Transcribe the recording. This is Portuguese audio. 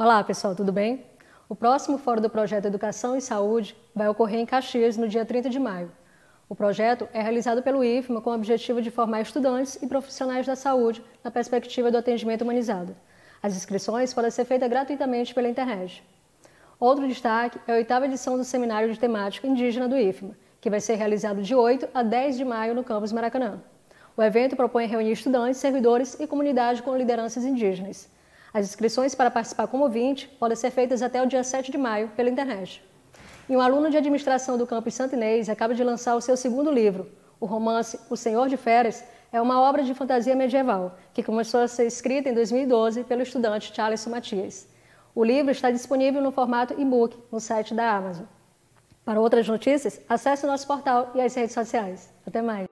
Olá, pessoal, tudo bem? O próximo Fórum do Projeto Educação e Saúde vai ocorrer em Caxias no dia 30 de maio. O projeto é realizado pelo IFMA com o objetivo de formar estudantes e profissionais da saúde na perspectiva do atendimento humanizado. As inscrições podem ser feitas gratuitamente pela internet. Outro destaque é a oitava edição do Seminário de Temática Indígena do IFMA, que vai ser realizado de 8 a 10 de maio no campus Maracanã. O evento propõe reunir estudantes, servidores e comunidade com lideranças indígenas. As inscrições para participar como ouvinte podem ser feitas até o dia 7 de maio pela internet. E um aluno de administração do campus santo Inês acaba de lançar o seu segundo livro. O romance O Senhor de Férias é uma obra de fantasia medieval que começou a ser escrita em 2012 pelo estudante Charles Matias. O livro está disponível no formato e-book no site da Amazon. Para outras notícias, acesse nosso portal e as redes sociais. Até mais!